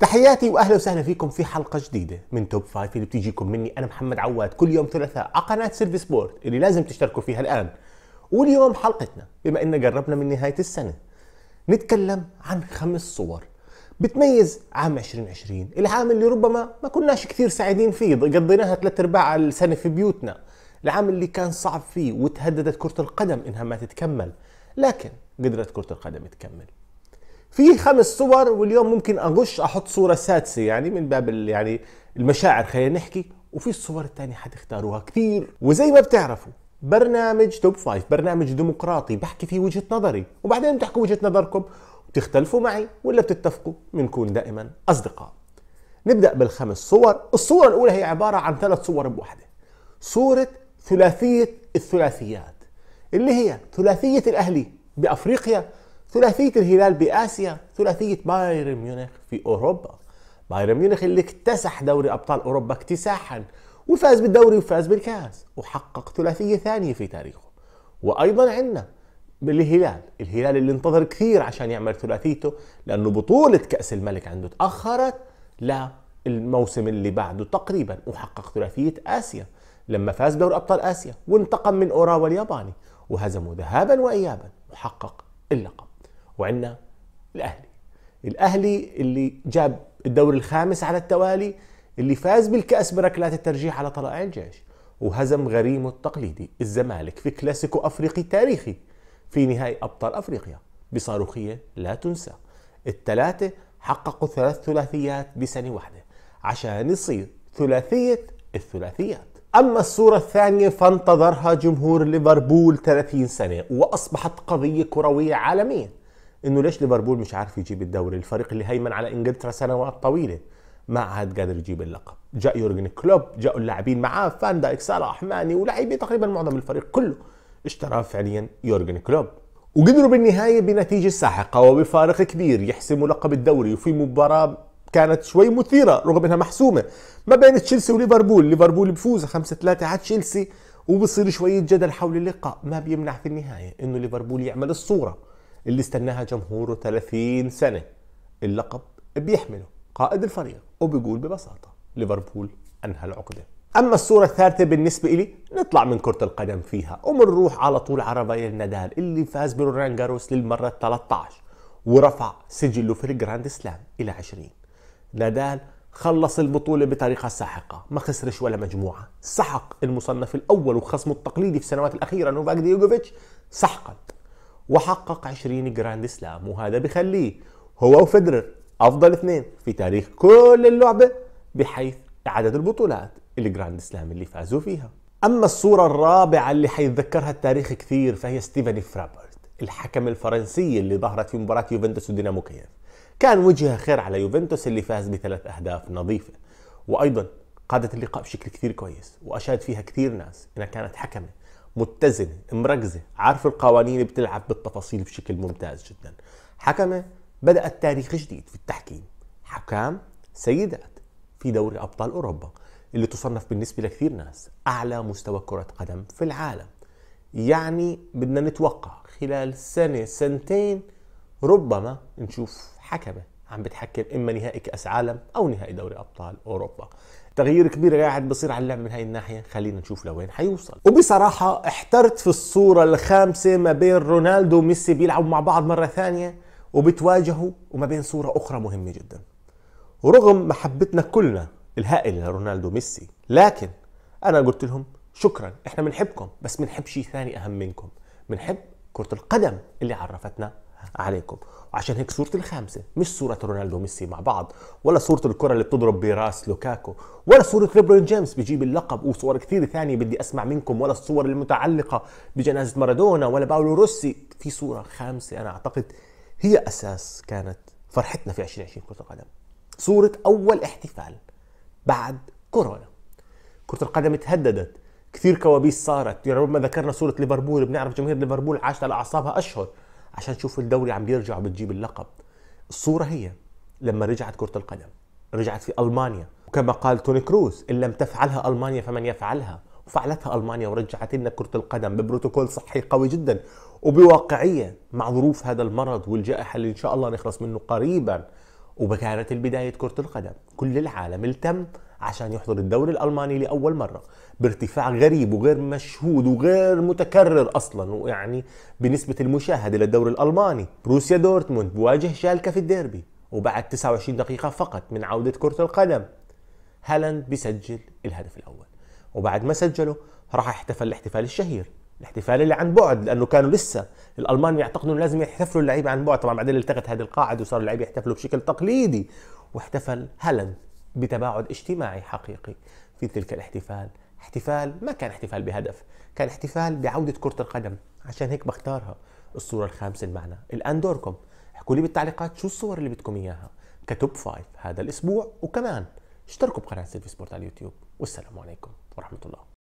تحياتي واهلا وسهلا فيكم في حلقه جديده من توب فايف اللي بتيجيكم مني انا محمد عواد كل يوم ثلاثاء على قناه سيرفي سبورت اللي لازم تشتركوا فيها الان واليوم حلقتنا بما ان قربنا من نهايه السنه نتكلم عن خمس صور بتميز عام 2020 العام اللي ربما ما كناش كثير سعيدين فيه قضيناها ثلاث ارباع السنه في بيوتنا العام اللي كان صعب فيه وتهددت كره القدم انها ما تتكمل لكن قدرت كره القدم تكمل في خمس صور واليوم ممكن اغش احط صوره سادسه يعني من باب يعني المشاعر خلينا نحكي وفي الصور الثانيه حتختاروها كثير وزي ما بتعرفوا برنامج توب فايف برنامج ديمقراطي بحكي فيه وجهه نظري وبعدين بتحكوا وجهه نظركم بتختلفوا معي ولا بتتفقوا بنكون دائما اصدقاء نبدا بالخمس صور الصوره الاولى هي عباره عن ثلاث صور بوحده صوره ثلاثيه الثلاثيات اللي هي ثلاثيه الاهلي بافريقيا ثلاثيه الهلال باسيا، ثلاثيه بايرن ميونخ في اوروبا. بايرن ميونخ اللي اكتسح دوري ابطال اوروبا اكتساحا وفاز بالدوري وفاز بالكاس وحقق ثلاثيه ثانيه في تاريخه. وايضا عندنا بالهلال، الهلال اللي انتظر كثير عشان يعمل ثلاثيته لانه بطوله كاس الملك عنده تاخرت للموسم اللي بعده تقريبا وحقق ثلاثيه اسيا لما فاز دور ابطال اسيا وانتقم من اوراوا الياباني وهزموا ذهابا وايابا وحقق اللقب. وعندنا الاهلي الاهلي اللي جاب الدوري الخامس على التوالي اللي فاز بالكاس بركلات الترجيح على طلائع الجيش وهزم غريمه التقليدي الزمالك في كلاسيكو افريقي تاريخي في نهائي ابطال افريقيا بصاروخيه لا تنسى الثلاثه حققوا ثلاث ثلاثيات بسنه واحده عشان يصير ثلاثيه الثلاثيات أما الصورة الثانية فانتظرها جمهور ليفربول 30 سنة وأصبحت قضية كروية عالمية انه ليش ليفربول مش عارف يجيب الدوري الفريق اللي هيمن على انجلترا سنوات طويله ما عاد قادر يجيب اللقب جاء يورجن كلوب جاءوا اللاعبين معاه فان دايك صلاح ماني ولاعبين تقريبا معظم الفريق كله اشتراه فعليا يورجن كلوب وقدروا بالنهاية بنتيجة ساحقة وبفارق كبير يحسموا لقب الدوري وفي مباراة كانت شوي مثيرة رغم انها محسومة ما بين تشيلسي وليفربول، ليفربول بفوز 5 5-3 على تشيلسي وبصير شوية جدل حول اللقاء، ما بيمنع في النهاية انه ليفربول يعمل الصورة اللي استناها جمهوره 30 سنة اللقب بيحمله قائد الفريق وبيقول ببساطة ليفربول أنهى العقدة أما الصورة الثالثة بالنسبة إلي نطلع من كرة القدم فيها ومنروح على طول عربية النادال نادال اللي فاز برولان جاروس للمرة 13 ورفع سجله في الجراند سلام إلى 20 نادال خلص البطولة بطريقة ساحقة ما خسرش ولا مجموعة سحق المصنف الأول وخصمه التقليدي في السنوات الأخيرة نوفاك ديوغوفيتش سحقا وحقق 20 جراند سلام وهذا بخليه هو وفدرر افضل اثنين في تاريخ كل اللعبه بحيث عدد البطولات الجراند سلام اللي فازوا فيها اما الصوره الرابعه اللي حيتذكرها التاريخ كثير فهي ستيفاني فرابرت الحكم الفرنسي اللي ظهرت في مباراه يوفنتوس ودينامو كييف كان وجهها خير على يوفنتوس اللي فاز بثلاث اهداف نظيفه وايضا قادت اللقاء بشكل كثير كويس واشاد فيها كثير ناس انها كانت حكمه متزنه مركزه عارفه القوانين بتلعب بالتفاصيل بشكل ممتاز جدا حكمه بدات تاريخ جديد في التحكيم حكام سيدات في دوري ابطال اوروبا اللي تصنف بالنسبه لكثير ناس اعلى مستوى كره قدم في العالم يعني بدنا نتوقع خلال سنه سنتين ربما نشوف حكمه عم بتحكم اما نهائي كاس عالم او نهائي دوري ابطال اوروبا تغيير كبير قاعد بصير على اللعبه من هاي الناحيه خلينا نشوف لوين حيوصل وبصراحه احترت في الصوره الخامسه ما بين رونالدو وميسي بيلعبوا مع بعض مره ثانيه وبتواجهوا وما بين صوره اخرى مهمه جدا ورغم محبتنا كلنا الهائله لرونالدو وميسي لكن انا قلت لهم شكرا احنا بنحبكم بس بنحب شيء ثاني اهم منكم بنحب كره القدم اللي عرفتنا عليكم وعشان هيك صورة الخامسة مش صورة رونالدو وميسي مع بعض ولا صورة الكرة اللي بتضرب براس لوكاكو ولا صورة ليبرون جيمس بجيب اللقب وصور كثير ثانية بدي أسمع منكم ولا الصور المتعلقة بجنازة مارادونا ولا باولو روسي في صورة خامسة أنا أعتقد هي أساس كانت فرحتنا في 2020 كرة القدم صورة أول احتفال بعد كورونا كرة القدم تهددت كثير كوابيس صارت يعني ربما ذكرنا صورة ليفربول بنعرف جماهير ليفربول عاشت على أعصابها أشهر عشان تشوف الدوري عم بيرجع وبتجيب اللقب الصورة هي لما رجعت كرة القدم رجعت في ألمانيا وكما قال توني كروز إن لم تفعلها ألمانيا فمن يفعلها وفعلتها ألمانيا ورجعت لنا كرة القدم ببروتوكول صحي قوي جدا وبواقعية مع ظروف هذا المرض والجائحة اللي إن شاء الله نخلص منه قريبا وكانت البداية كرة القدم كل العالم التم عشان يحضر الدوري الالماني لاول مره بارتفاع غريب وغير مشهود وغير متكرر اصلا ويعني بنسبه المشاهده للدوري الالماني بروسيا دورتموند بواجه شالكا في الديربي وبعد 29 دقيقه فقط من عوده كره القدم هالاند بيسجل الهدف الاول وبعد ما سجله راح احتفل الاحتفال الشهير الاحتفال اللي عن بعد لانه كانوا لسه الالمان يعتقدون انه لازم يحتفلوا اللعيبه عن بعد طبعا بعدين التغت هذه القاعده وصار اللعيبه يحتفلوا بشكل تقليدي واحتفل هالاند بتباعد اجتماعي حقيقي في تلك الاحتفال احتفال ما كان احتفال بهدف كان احتفال بعودة كرة القدم عشان هيك بختارها الصورة الخامسة معنا الآن دوركم احكوا لي بالتعليقات شو الصور اللي بدكم إياها كتوب فايف هذا الأسبوع وكمان اشتركوا بقناة سيلفي سبورت على اليوتيوب والسلام عليكم ورحمة الله